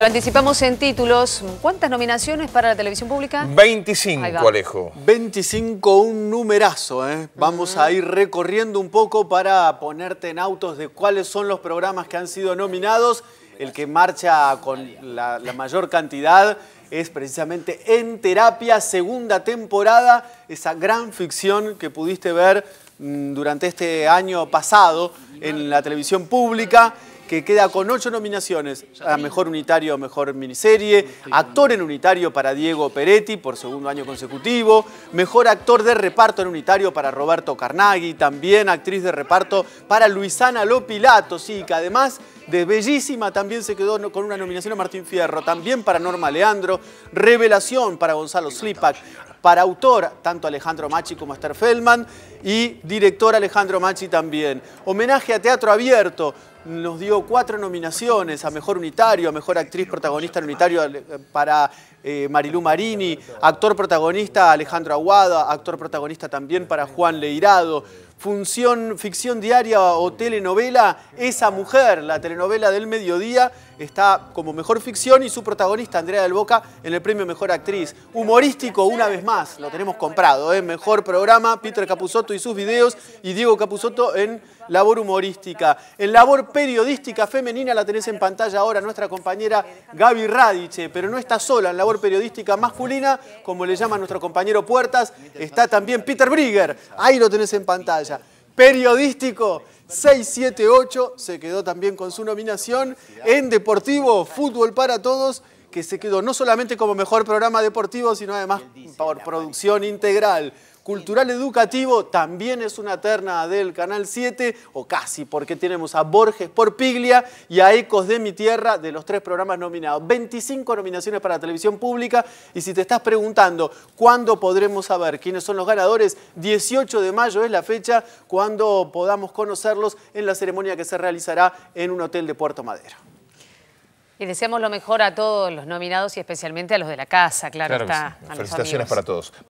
Lo anticipamos en títulos. ¿Cuántas nominaciones para la televisión pública? 25, Alejo. 25, un numerazo. ¿eh? Vamos a ir recorriendo un poco para ponerte en autos de cuáles son los programas que han sido nominados. El que marcha con la, la mayor cantidad es precisamente En Terapia, segunda temporada esa gran ficción que pudiste ver mm, durante este año pasado en la televisión pública, que queda con ocho nominaciones a Mejor Unitario, Mejor Miniserie, Actor en Unitario para Diego Peretti por segundo año consecutivo, Mejor Actor de Reparto en Unitario para Roberto Carnaghi, también Actriz de Reparto para Luisana Lopilato, sí, que además de Bellísima también se quedó con una nominación a Martín Fierro, también para Norma Leandro, Revelación para Gonzalo Slipak, para autor, tanto Alejandro Machi como Esther Feldman, y director Alejandro Machi también. Homenaje a Teatro Abierto, nos dio cuatro nominaciones a Mejor Unitario, a Mejor Actriz Protagonista Unitario eh, para eh, Marilú Marini, Actor Protagonista Alejandro Aguada, Actor Protagonista también para Juan Leirado función ficción diaria o telenovela, Esa Mujer, la telenovela del mediodía, está como mejor ficción y su protagonista, Andrea del Boca, en el premio Mejor Actriz. Humorístico, una vez más, lo tenemos comprado, ¿eh? mejor programa, Peter Capusotto y sus videos, y Diego Capusotto en labor humorística. En labor periodística femenina la tenés en pantalla ahora nuestra compañera Gaby Radice, pero no está sola en labor periodística masculina, como le llama nuestro compañero Puertas, está también Peter Brigger, ahí lo tenés en pantalla periodístico. 678 se quedó también con su nominación en Deportivo Fútbol para Todos que se quedó no solamente como mejor programa deportivo, sino además por producción integral. Cultural Educativo también es una terna del Canal 7, o casi, porque tenemos a Borges por Piglia y a Ecos de mi Tierra de los tres programas nominados. 25 nominaciones para televisión pública y si te estás preguntando cuándo podremos saber quiénes son los ganadores, 18 de mayo es la fecha cuando podamos conocerlos en la ceremonia que se realizará en un hotel de Puerto Madero. Y deseamos lo mejor a todos los nominados y especialmente a los de la casa, claro, está. Felicitaciones para todos.